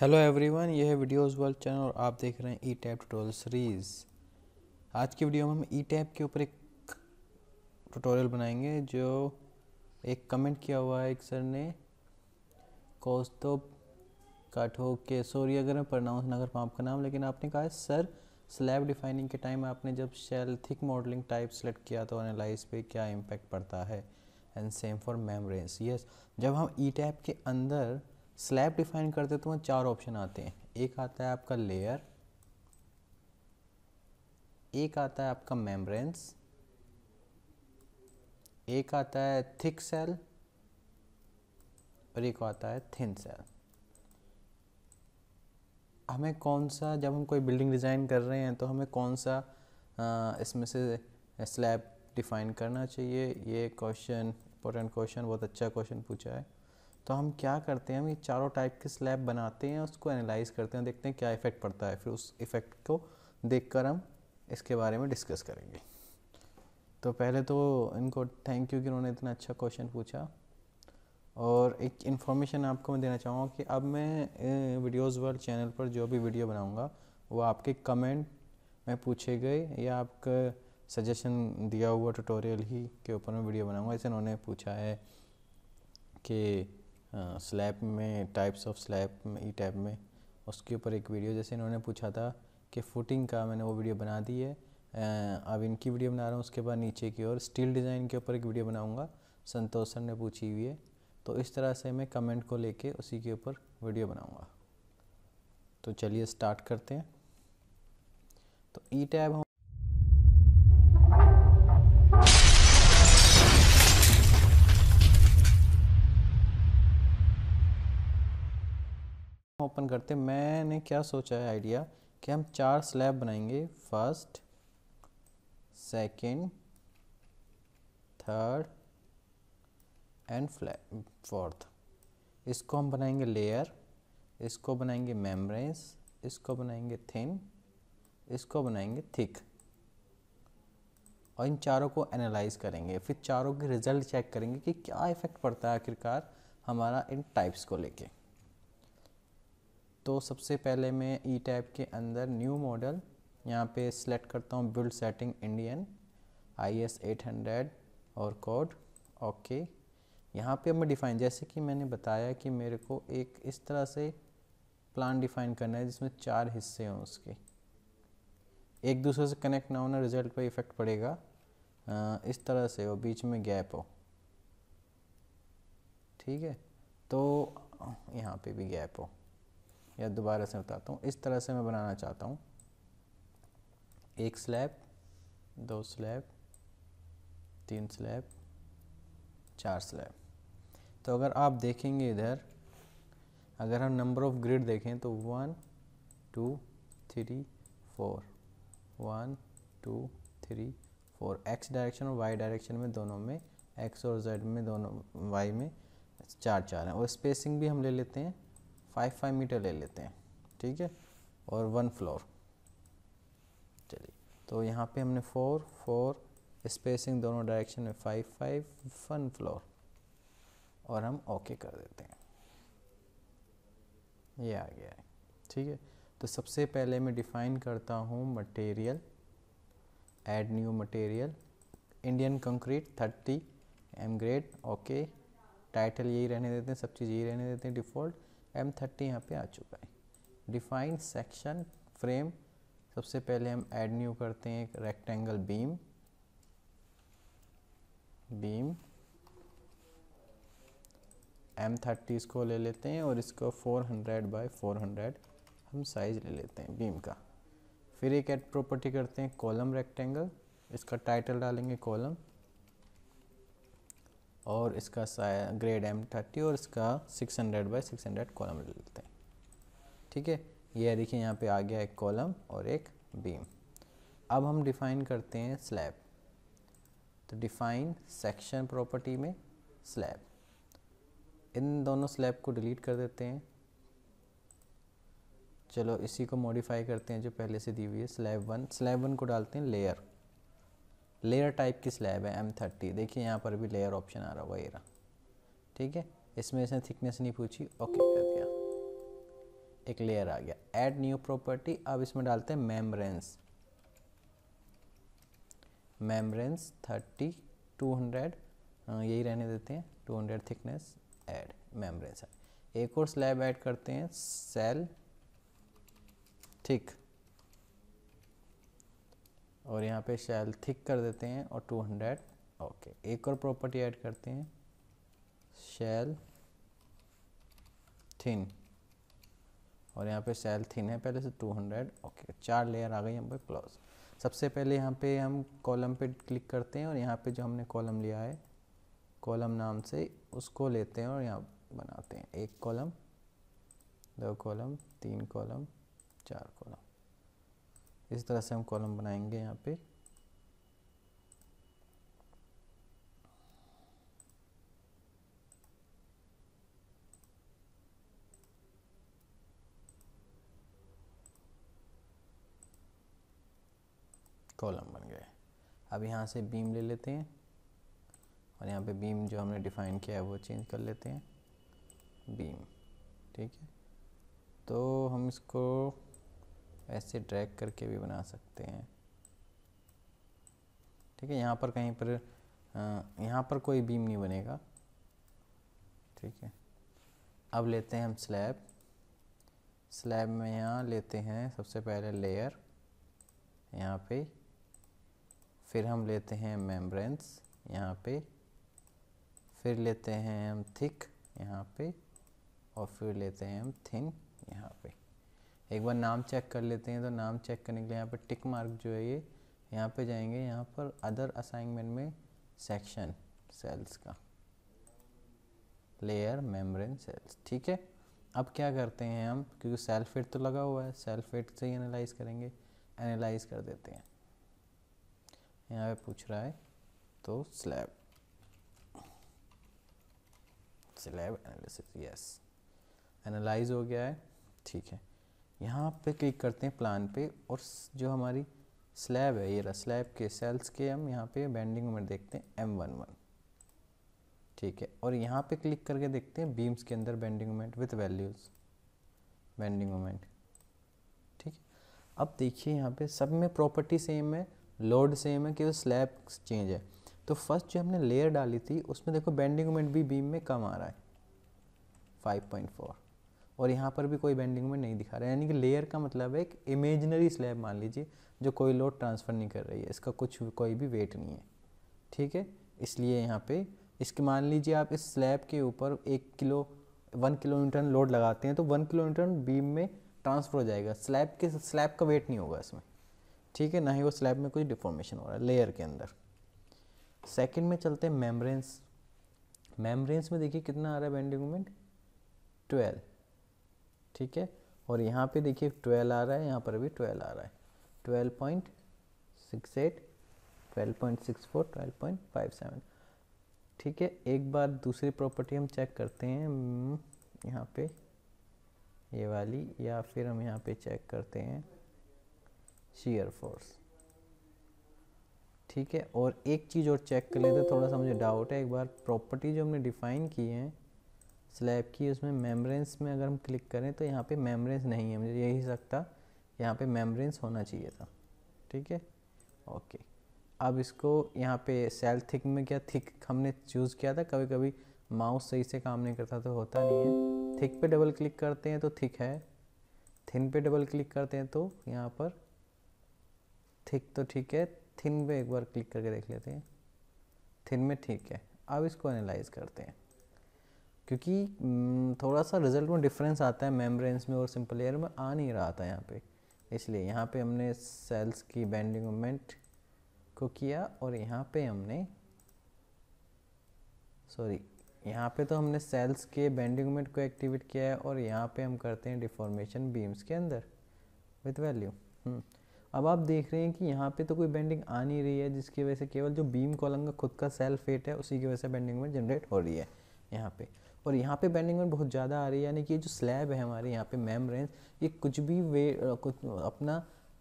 Hello everyone यह है videos world channel और आप देख रहे हैं ई टैप टूटोरियल सीरीज़ आज की वीडियो में हम ई टैप के ऊपर एक ट्यूटोरियल बनाएंगे जो एक कमेंट किया हुआ है एक सर ने कौस्तो काठो के सॉरी अगर मैं प्रनाउंस ना कर पाऊँ आपका नाम लेकिन आपने कहा सर स्लैब डिफाइनिंग के टाइम आपने जब shell thick modelling type select किया तो एनालाइज पे क्या इम्पैक्ट पड़ता है and same for memories yes जब हम ई टैप के अंदर स्लैब डिफाइन करते तो वहाँ चार ऑप्शन आते हैं एक आता है आपका लेयर एक आता है आपका मेम्ब्रेन्स एक आता है थिक सेल और एक आता है थिन सेल हमें कौन सा जब हम कोई बिल्डिंग डिज़ाइन कर रहे हैं तो हमें कौन सा इसमें से स्लैब डिफ़ाइन करना चाहिए ये क्वेश्चन इंपॉर्टेंट क्वेश्चन बहुत अच्छा क्वेश्चन पूछा है तो हम क्या करते हैं हम ये चारों टाइप के स्लैब बनाते हैं उसको एनालाइज करते हैं देखते हैं क्या इफ़ेक्ट पड़ता है फिर उस इफ़ेक्ट को देख कर हम इसके बारे में डिस्कस करेंगे तो पहले तो इनको थैंक यू कि उन्होंने इतना अच्छा क्वेश्चन पूछा और एक इन्फॉर्मेशन आपको मैं देना चाहूँगा कि अब मैं वीडियोस वर्ल्ड चैनल पर जो भी वीडियो बनाऊँगा वो आपके कमेंट में पूछे गए या आपका सजेशन दिया हुआ ट्यूटोरियल ही के ऊपर मैं वीडियो बनाऊँगा इसे उन्होंने पूछा है कि स्लैब में टाइप्स ऑफ स्लैब में ई e टैब में उसके ऊपर एक वीडियो जैसे इन्होंने पूछा था कि फुटिंग का मैंने वो वीडियो बना दी है अब इनकी वीडियो बना रहा हूँ उसके बाद नीचे की ओर स्टील डिज़ाइन के ऊपर एक वीडियो बनाऊँगा संतोष सर ने पूछी हुई है तो इस तरह से मैं कमेंट को लेके उसी के ऊपर वीडियो बनाऊँगा तो चलिए स्टार्ट करते हैं तो ई e टैब हम ओपन करते मैंने क्या सोचा है आइडिया कि हम चार स्लैब बनाएंगे first second, third and fourth इसको हम बनाएंगे लेयर इसको बनाएंगे मेम्ब्रेन्स इसको बनाएंगे थिन इसको बनाएंगे थिक और इन चारों को एनालाइज करेंगे फिर चारों के रिजल्ट चेक करेंगे कि क्या इफ़ेक्ट पड़ता है आखिरकार हमारा इन टाइप्स को लेके तो सबसे पहले मैं ई टैप के अंदर न्यू मॉडल यहाँ पे सिलेक्ट करता हूँ build setting Indian I S eight hundred और कोड ओके यहाँ पे मैं डिफ़ाइन जैसे कि मैंने बताया कि मेरे को एक इस तरह से प्लान डिफ़ाइन करना है जिसमें चार हिस्से हों उसके एक दूसरे से कनेक्ट ना होना रिजल्ट पर इफ़ेक्ट पड़ेगा इस तरह से हो बीच में गैप हो ठीक है तो यहाँ पे भी गैप हो या दोबारा से बताता हूँ इस तरह से मैं बनाना चाहता हूँ एक स्लैब दो स्लैब तीन स्लैब चार स्लैब तो अगर आप देखेंगे इधर अगर हम नंबर ऑफ ग्रिड देखें तो one two three four one two three four X direction और वाई डायरेक्शन में दोनों में एक्स और जेड में दोनों वाई में चार चार हैं और स्पेसिंग भी हम ले लेते हैं फाइव फाइव मीटर ले लेते हैं ठीक है और वन फ्लोर चलिए तो यहाँ पे हमने फोर फोर स्पेसिंग दोनों डायरेक्शन में फाइव फाइव वन फ्लोर और हम ओके कर देते हैं ये आ गया है ठीक है तो सबसे पहले मैं डिफ़ाइन करता हूँ material add new material Indian concrete thirty M grade okay title यही रहने देते हैं सब चीज़ यही रहने देते हैं डिफ़ॉल्ट एम थर्टी यहाँ पर आ चुका है डिफाइन सेक्शन फ्रेम सबसे पहले हम एड न्यू करते हैं एक rectangle beam beam M thirty इसको ले लेते हैं और इसको 400 हंड्रेड बाई फोर हम साइज़ ले लेते हैं बीम का फिर एक एड प्रॉपर्टी करते हैं कॉलम रेक्टेंगल इसका टाइटल डालेंगे कॉलम और इसका ग्रेड एम थर्टी और इसका six hundred by six hundred column ले लेते हैं ठीक है ये देखिए यहाँ पे आ गया एक कॉलम और एक बीम अब हम डिफ़ाइन करते हैं स्लैब तो डिफ़ाइन सेक्शन प्रॉपर्टी में स्लैब इन दोनों स्लैब को डिलीट कर देते हैं चलो इसी को मॉडिफाई करते हैं जो पहले से दी हुई है स्लैब वन स्लैब वन को डालते हैं लेयर लेयर टाइप की स्लैब है एम थर्टी देखिए यहाँ पर भी लेयर ऑप्शन आ रहा होगा ये रहा ठीक है इसमें इसने थिकनेस नहीं पूछी ओके कर दिया एक लेयर आ गया एड न्यू प्रॉपर्टी अब इसमें डालते हैं membranes membranes thirty two hundred यही रहने देते हैं two hundred thickness add membranes एक और स्लैब ऐड करते हैं सेल ठीक और यहाँ पे शैल थिक कर देते हैं और 200 ओके एक और प्रॉपर्टी ऐड करते हैं शैल थिन और यहाँ पे शैल थिन है पहले से 200 ओके चार लेयर आ गई यहाँ पे क्लॉज सबसे पहले यहाँ पे हम कॉलम पे क्लिक करते हैं और यहाँ पे जो हमने कॉलम लिया है कॉलम नाम से उसको लेते हैं और यहाँ बनाते हैं एक कॉलम दो कॉलम तीन कॉलम चार कॉलम इस तरह से हम कॉलम बनाएंगे यहाँ पे कॉलम बन गए अब यहाँ से बीम ले लेते हैं और यहाँ पे बीम जो हमने डिफ़ाइन किया है वो चेंज कर लेते हैं बीम ठीक है तो हम इसको ऐसे ड्रैग करके भी बना सकते हैं ठीक है यहाँ पर कहीं पर यहाँ पर कोई बीम नहीं बनेगा ठीक है अब लेते हैं हम स्लैब स्लैब में यहाँ लेते हैं सबसे पहले लेयर यहाँ पे फिर हम लेते हैं मेम्ब्रेंस यहाँ पे फिर लेते हैं हम थिक यहाँ पे और फिर लेते हैं हम थिन यहाँ पे एक बार नाम चेक कर लेते हैं तो नाम चेक करने के लिए यहाँ पर टिक मार्क जो है ये यहाँ पे जाएंगे यहाँ पर अदर असाइनमेंट में सेक्शन सेल्स का लेयर मेम्ब्रेन सेल्स ठीक है अब क्या करते हैं हम क्योंकि सेल्फेट तो लगा हुआ है सेल्फेट से ही एनालाइज करेंगे एनालाइज कर देते हैं यहाँ पे पूछ रहा है तो slab slab analysis yes analyse हो गया है ठीक है यहाँ पे क्लिक करते हैं प्लान पे और जो हमारी स्लैब है ये स्लैब के सेल्स के हम यहाँ पे बैंडिंग में देखते हैं एम वन वन ठीक है और यहाँ पे क्लिक करके देखते हैं बीम्स के अंदर bending moment with values bending moment ठीक है अब देखिए यहाँ पे सब में प्रॉपर्टी सेम है लोड सेम है केवल स्लैब चेंज है तो फर्स्ट जो हमने लेयर डाली थी उसमें देखो बैंडिंग मोमेंट भी बीम में कम आ रहा है 5.4 और यहाँ पर भी कोई बेंडिंग में नहीं दिखा रहा है यानी कि लेयर का मतलब है एक इमेजनरी स्लैब मान लीजिए जो कोई लोड ट्रांसफ़र नहीं कर रही है इसका कुछ कोई भी वेट नहीं है ठीक है इसलिए यहाँ पे इसके मान लीजिए आप इस स्लैब के ऊपर एक kilo one kilo newton load लगाते हैं तो वन किलो न्यूटन बीम में ट्रांसफ़र हो जाएगा स्लैब के स्लैब का वेट नहीं होगा इसमें ठीक है ना ही वो स्लैब में कुछ डिफॉर्मेशन हो रहा है लेयर के अंदर सेकेंड में चलते हैं मेम्ब्रेन्स मेम्ब्रेन्स में देखिए कितना आ रहा है बेंडिंग मोमेंट ट्वेल्व ठीक है और यहाँ पे देखिए ट्वेल्व आ रहा है यहाँ पर भी ट्वेल्व आ रहा है twelve point six eight twelve point six four twelve point five seven ठीक है एक बार दूसरी प्रॉपर्टी हम चेक करते हैं हम्म, यहाँ पे ये वाली या फिर हम यहाँ पे चेक करते हैं शीयर फोर्स ठीक है और एक चीज़ और चेक कर लेते थोड़ा सा मुझे डाउट है एक बार प्रॉपर्टी जो हमने डिफाइन की है स्लैब की उसमें मेम्ब्रेंस में अगर हम क्लिक करें तो यहाँ पे मेम्ब्रेंस नहीं है मुझे यही सकता यहाँ पे मेम्ब्रेंस होना चाहिए था ठीक है ओके अब इसको यहाँ पे सेल थिक में क्या थिक हमने चूज़ किया था कभी कभी माउस सही से काम नहीं करता तो होता नहीं है थिक पे डबल क्लिक करते हैं तो थिक है थिन पे डबल क्लिक करते हैं तो यहाँ पर थिक तो ठीक है थिन पे एक बार क्लिक करके देख लेते हैं थिन में ठीक है अब इसको एनालाइज करते हैं क्योंकि थोड़ा सा रिजल्ट में डिफरेंस आता है मेम्ब्रेन्स में और सिंपल एयर में आ नहीं रहा था यहाँ पे इसलिए यहाँ पे हमने सेल्स की बैंडिंग मूवमेंट को किया और यहाँ पे हमने सॉरी यहाँ पे तो हमने सेल्स के बैंडिंग मूवमेंट को एक्टिवेट किया है और यहाँ पे हम करते हैं डिफॉर्मेशन बीम्स के अंदर विथ वैल्यू हम्म। अब आप देख रहे हैं कि यहाँ पे तो कोई बेंडिंग आ नहीं रही है जिसकी वजह से केवल जो बीम कॉलम का खुद का सेल्फ वेट है उसी की वजह से बेंडिंग में जनरेट हो रही है यहाँ पे और यहाँ पे बैंडिंग में बहुत ज़्यादा आ रही है यानी कि ये जो स्लैब है हमारे यहाँ पे मैम ये कुछ भी वे कुछ अपना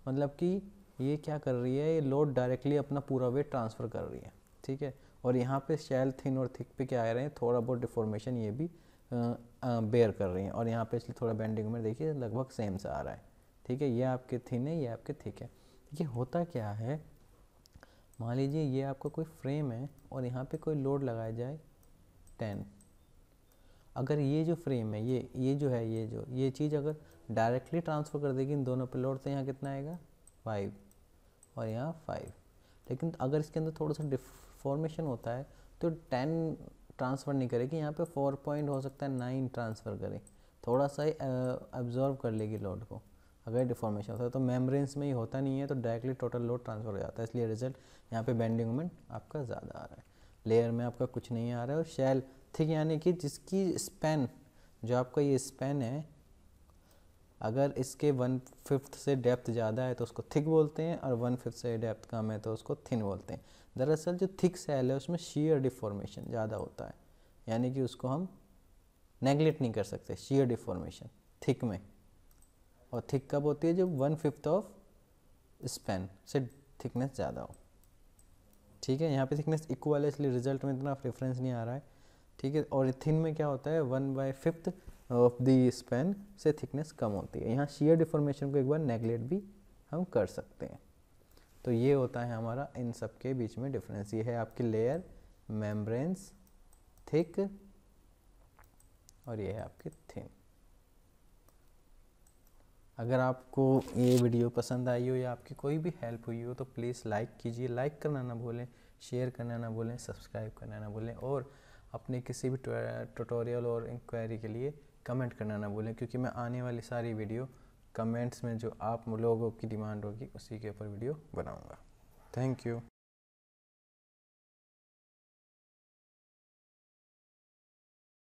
मतलब कि ये क्या कर रही है ये लोड डायरेक्टली अपना पूरा वेट ट्रांसफ़र कर रही है ठीक है और यहाँ पे शैल थिन और थिक पे क्या आ रहे हैं थोड़ा बहुत डिफॉर्मेशन ये भी बेयर कर रही है और यहाँ पे इसलिए थोड़ा बैंडिंग में देखिए लगभग सेम सा आ रहा है ठीक है ये आपके थिन है ये आपके थिक है ये होता क्या है मान लीजिए ये आपका कोई फ्रेम है और यहाँ पर कोई लोड लगाया जाए टेन अगर ये जो फ्रेम है ये ये जो है ये जो ये चीज़ अगर डायरेक्टली ट्रांसफ़र कर देगी इन दोनों पे लोड तो यहाँ कितना आएगा फाइव और यहाँ फाइव लेकिन अगर इसके अंदर थोड़ा सा डिफॉर्मेशन होता है तो टेन ट्रांसफ़र नहीं करेगी यहाँ पे फोर पॉइंट हो सकता है नाइन ट्रांसफ़र करें थोड़ा सा ही एब्जॉर्व कर लेगी लोड को अगर डिफॉर्मेशन होता है तो मेमरेंस में ही होता नहीं है तो डायरेक्टली टोटल लोड ट्रांसफ़र हो जाता है इसलिए रिजल्ट यहाँ पे बेंडिंग मोमेंट आपका ज़्यादा आ रहा है लेयर में आपका कुछ नहीं आ रहा है और शेल ठीक यानी कि जिसकी स्पेन जो आपका ये स्पेन है अगर इसके वन फिफ्थ से डेप्थ ज़्यादा है तो उसको थिक बोलते हैं और वन फिफ्थ से डेप्थ कम है तो उसको थिन बोलते हैं दरअसल जो थिक सेल है उसमें शीयर डिफॉर्मेशन ज़्यादा होता है यानी कि उसको हम नेगलेक्ट नहीं कर सकते शीयर डिफॉर्मेशन थिक में और थिक कब होती है जब वन फिफ्थ ऑफ स्पेन से थिकनेस ज़्यादा हो ठीक है यहाँ पे थिकनेस इक्वल है इसलिए रिजल्ट में इतना प्रेफरेंस नहीं आ रहा है ठीक है और थिन में क्या होता है one by fifth of the span से थिकनेस कम होती है यहाँ शेयर डिफॉर्मेशन को एक बार नेग्लेक्ट भी हम कर सकते हैं तो ये होता है हमारा इन सब के बीच में डिफरेंस ये है आपकी लेयर मेम्ब्रेन्स थिक और ये है आपकी थिन अगर आपको ये वीडियो पसंद आई हो या आपकी कोई भी हेल्प हुई हो तो प्लीज़ लाइक कीजिए लाइक करना ना भूलें शेयर करना ना भूलें सब्सक्राइब करना ना भूलें और अपने किसी भी ट्यूटोरियल और इंक्वायरी के लिए कमेंट करना ना भूलें क्योंकि मैं आने वाली सारी वीडियो कमेंट्स में जो आप लोगों की डिमांड होगी उसी के ऊपर वीडियो बनाऊँगा थैंक यू